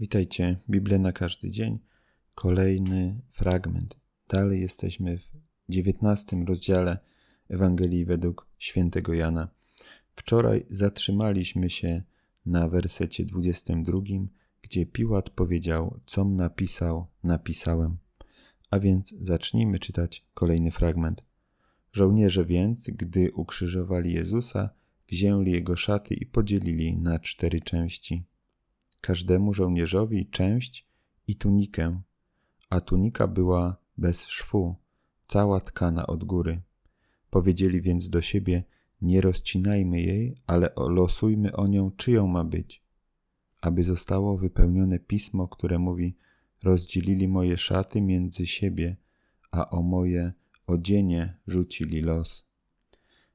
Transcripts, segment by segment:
Witajcie, Biblia na każdy dzień. Kolejny fragment. Dalej jesteśmy w dziewiętnastym rozdziale Ewangelii według świętego Jana. Wczoraj zatrzymaliśmy się na wersecie 22, gdzie Piłat powiedział: co napisał, napisałem. A więc zacznijmy czytać kolejny fragment. Żołnierze więc, gdy ukrzyżowali Jezusa, wzięli jego szaty i podzielili na cztery części każdemu żołnierzowi część i tunikę, a tunika była bez szwu, cała tkana od góry. Powiedzieli więc do siebie, nie rozcinajmy jej, ale losujmy o nią, czyją ma być, aby zostało wypełnione pismo, które mówi, rozdzielili moje szaty między siebie, a o moje odzienie rzucili los.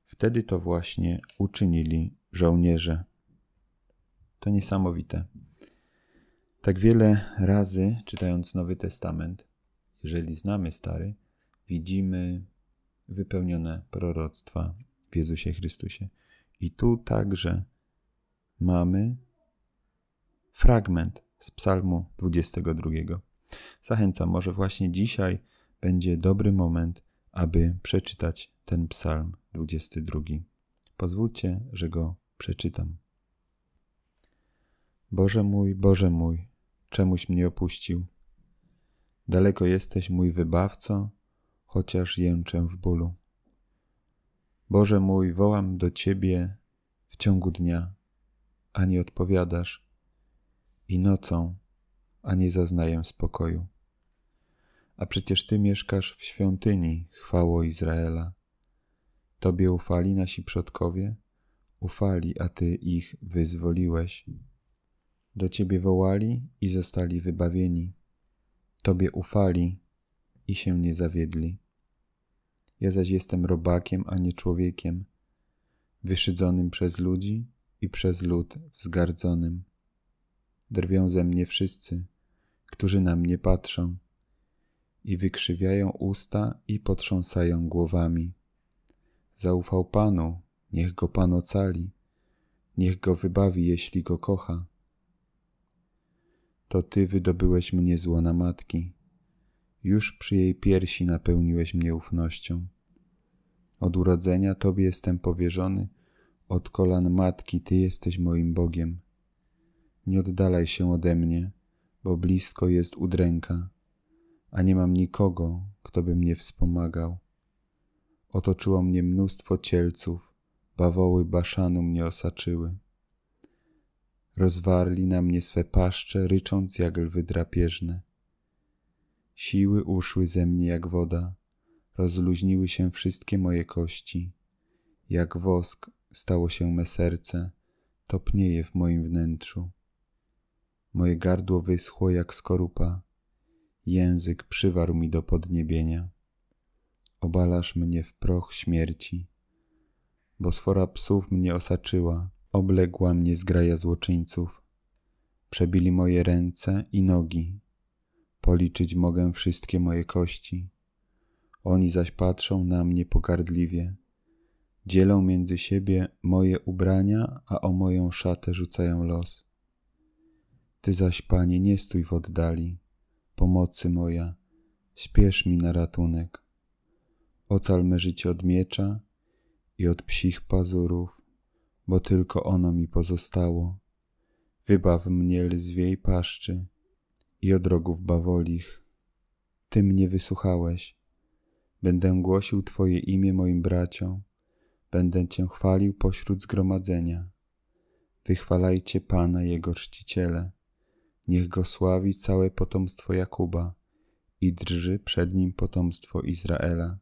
Wtedy to właśnie uczynili żołnierze. To niesamowite. Tak wiele razy czytając Nowy Testament, jeżeli znamy Stary, widzimy wypełnione proroctwa w Jezusie Chrystusie. I tu także mamy fragment z Psalmu 22. Zachęcam, może właśnie dzisiaj będzie dobry moment, aby przeczytać ten Psalm 22. Pozwólcie, że go przeczytam. Boże mój, Boże mój, czemuś mnie opuścił. Daleko jesteś, mój wybawco, chociaż jęczę w bólu. Boże mój, wołam do Ciebie w ciągu dnia, a nie odpowiadasz, i nocą, a nie zaznaję spokoju. A przecież Ty mieszkasz w świątyni, chwało Izraela. Tobie ufali nasi przodkowie, ufali, a Ty ich wyzwoliłeś do Ciebie wołali i zostali wybawieni. Tobie ufali i się nie zawiedli. Ja zaś jestem robakiem, a nie człowiekiem, wyszydzonym przez ludzi i przez lud wzgardzonym. Drwią ze mnie wszyscy, którzy na mnie patrzą i wykrzywiają usta i potrząsają głowami. Zaufał Panu, niech go Pan ocali, niech go wybawi, jeśli go kocha to Ty wydobyłeś mnie z łona matki. Już przy jej piersi napełniłeś mnie ufnością. Od urodzenia Tobie jestem powierzony, od kolan matki Ty jesteś moim Bogiem. Nie oddalaj się ode mnie, bo blisko jest udręka, a nie mam nikogo, kto by mnie wspomagał. Otoczyło mnie mnóstwo cielców, bawoły baszanu mnie osaczyły rozwarli na mnie swe paszcze, rycząc jak lwy drapieżne. Siły uszły ze mnie jak woda, rozluźniły się wszystkie moje kości. Jak wosk stało się me serce, topnieje w moim wnętrzu. Moje gardło wyschło jak skorupa, język przywarł mi do podniebienia. Obalasz mnie w proch śmierci. bo sfora psów mnie osaczyła, Obległa mnie zgraja złoczyńców. Przebili moje ręce i nogi. Policzyć mogę wszystkie moje kości. Oni zaś patrzą na mnie pogardliwie. Dzielą między siebie moje ubrania, a o moją szatę rzucają los. Ty zaś, Panie, nie stój w oddali. Pomocy moja, śpiesz mi na ratunek. Ocal me życie od miecza i od psich pazurów bo tylko ono mi pozostało. Wybaw mnie lzwiej paszczy i od rogów bawolich. Ty mnie wysłuchałeś. Będę głosił Twoje imię moim braciom, będę Cię chwalił pośród zgromadzenia. Wychwalajcie Pana Jego czciciele. Niech Go sławi całe potomstwo Jakuba i drży przed Nim potomstwo Izraela,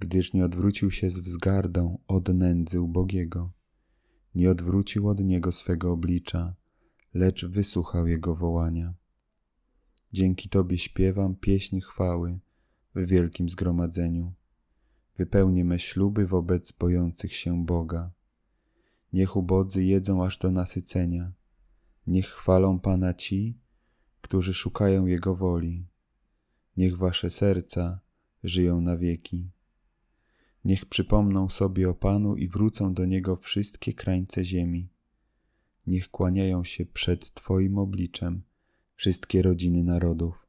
gdyż nie odwrócił się z wzgardą od nędzy ubogiego nie odwrócił od niego swego oblicza, lecz wysłuchał jego wołania. Dzięki Tobie śpiewam pieśń chwały w wielkim zgromadzeniu. Wypełnię me śluby wobec bojących się Boga. Niech ubodzy jedzą aż do nasycenia. Niech chwalą Pana ci, którzy szukają Jego woli. Niech wasze serca żyją na wieki. Niech przypomną sobie o Panu i wrócą do Niego wszystkie krańce ziemi. Niech kłaniają się przed Twoim obliczem wszystkie rodziny narodów,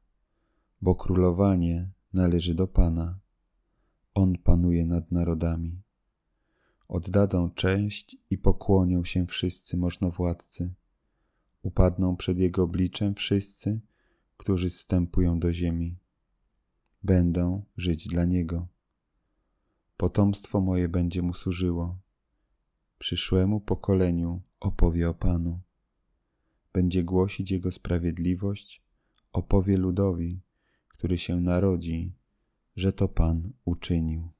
bo królowanie należy do Pana. On panuje nad narodami. Oddadzą cześć i pokłonią się wszyscy możnowładcy. Upadną przed Jego obliczem wszyscy, którzy wstępują do ziemi. Będą żyć dla Niego potomstwo moje będzie mu służyło. Przyszłemu pokoleniu opowie o Panu. Będzie głosić Jego sprawiedliwość, opowie ludowi, który się narodzi, że to Pan uczynił.